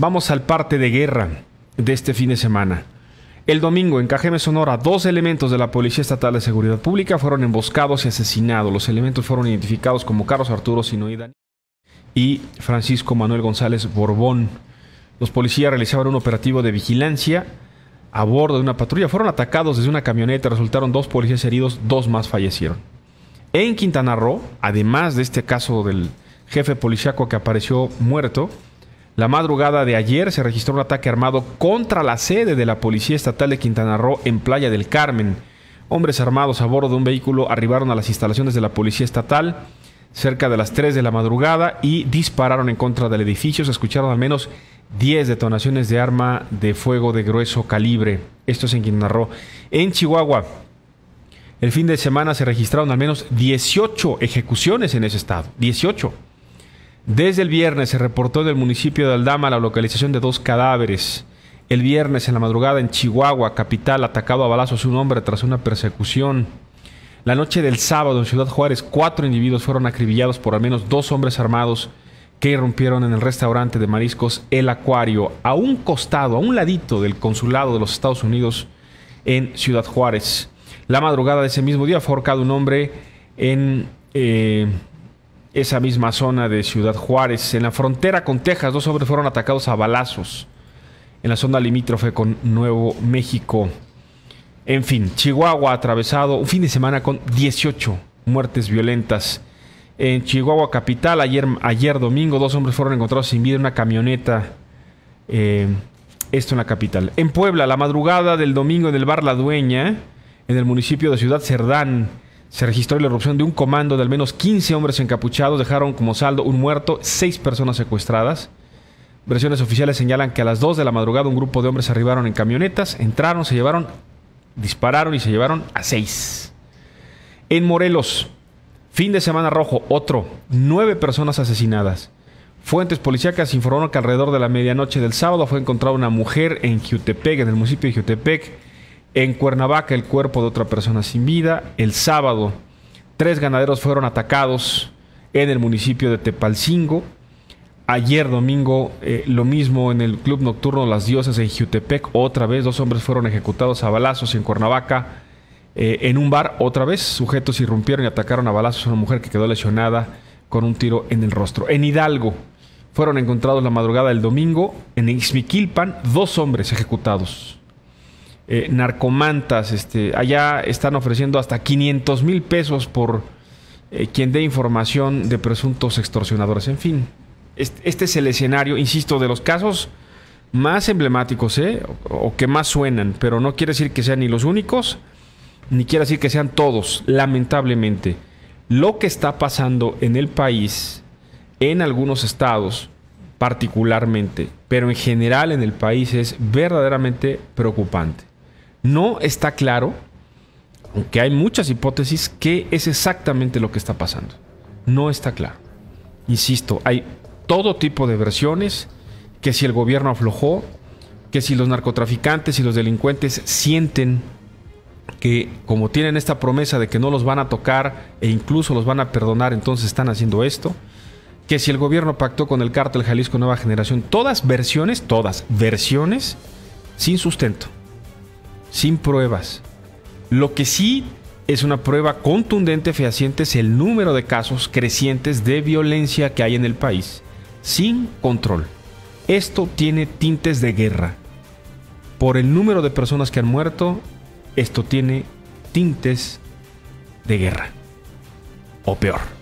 Vamos al parte de guerra de este fin de semana. El domingo, en Cajeme, Sonora, dos elementos de la Policía Estatal de Seguridad Pública fueron emboscados y asesinados. Los elementos fueron identificados como Carlos Arturo Sinoida y Francisco Manuel González Borbón. Los policías realizaban un operativo de vigilancia a bordo de una patrulla. Fueron atacados desde una camioneta, resultaron dos policías heridos, dos más fallecieron. En Quintana Roo, además de este caso del jefe policíaco que apareció muerto, la madrugada de ayer se registró un ataque armado contra la sede de la Policía Estatal de Quintana Roo en Playa del Carmen. Hombres armados a bordo de un vehículo arribaron a las instalaciones de la Policía Estatal cerca de las 3 de la madrugada y dispararon en contra del edificio. Se escucharon al menos 10 detonaciones de arma de fuego de grueso calibre. Esto es en Quintana Roo. En Chihuahua, el fin de semana se registraron al menos 18 ejecuciones en ese estado. 18. Desde el viernes se reportó del municipio de Aldama la localización de dos cadáveres. El viernes en la madrugada en Chihuahua, capital, atacado a balazos un hombre tras una persecución. La noche del sábado en Ciudad Juárez, cuatro individuos fueron acribillados por al menos dos hombres armados que irrumpieron en el restaurante de mariscos El Acuario, a un costado, a un ladito del consulado de los Estados Unidos en Ciudad Juárez. La madrugada de ese mismo día ha ahorcado un hombre en... Eh, esa misma zona de Ciudad Juárez. En la frontera con Texas, dos hombres fueron atacados a balazos en la zona limítrofe con Nuevo México. En fin, Chihuahua atravesado un fin de semana con 18 muertes violentas. En Chihuahua capital, ayer, ayer domingo, dos hombres fueron encontrados sin vida en una camioneta. Eh, esto en la capital. En Puebla, la madrugada del domingo en el bar La Dueña, en el municipio de Ciudad Cerdán, se registró la erupción de un comando de al menos 15 hombres encapuchados, dejaron como saldo un muerto, seis personas secuestradas. Versiones oficiales señalan que a las 2 de la madrugada un grupo de hombres arribaron en camionetas, entraron, se llevaron, dispararon y se llevaron a seis. En Morelos, fin de semana rojo, otro, nueve personas asesinadas. Fuentes policíacas informaron que alrededor de la medianoche del sábado fue encontrada una mujer en Jutepec, en el municipio de Jutepec, en Cuernavaca, el cuerpo de otra persona sin vida. El sábado, tres ganaderos fueron atacados en el municipio de Tepalcingo. Ayer domingo, eh, lo mismo en el club nocturno Las Diosas en Jutepec. Otra vez, dos hombres fueron ejecutados a balazos en Cuernavaca. Eh, en un bar, otra vez, sujetos irrumpieron y atacaron a balazos a una mujer que quedó lesionada con un tiro en el rostro. En Hidalgo, fueron encontrados la madrugada del domingo en Ixmiquilpan dos hombres ejecutados. Eh, narcomantas. Este, allá están ofreciendo hasta 500 mil pesos por eh, quien dé información de presuntos extorsionadores. En fin, este, es el escenario, insisto, de los casos más emblemáticos ¿eh? o que más suenan, pero no quiere decir que sean ni los únicos, ni quiere decir que sean todos, lamentablemente. Lo que está pasando en el país, en algunos estados, particularmente, pero en general en el país es verdaderamente preocupante. No está claro, aunque hay muchas hipótesis, qué es exactamente lo que está pasando. No está claro. Insisto, hay todo tipo de versiones, que si el gobierno aflojó, que si los narcotraficantes y los delincuentes sienten que como tienen esta promesa de que no los van a tocar e incluso los van a perdonar, entonces están haciendo esto, que si el gobierno pactó con el cártel Jalisco Nueva Generación, todas versiones, todas versiones sin sustento sin pruebas. Lo que sí es una prueba contundente fehaciente es el número de casos crecientes de violencia que hay en el país, sin control. Esto tiene tintes de guerra. Por el número de personas que han muerto, esto tiene tintes de guerra. O peor.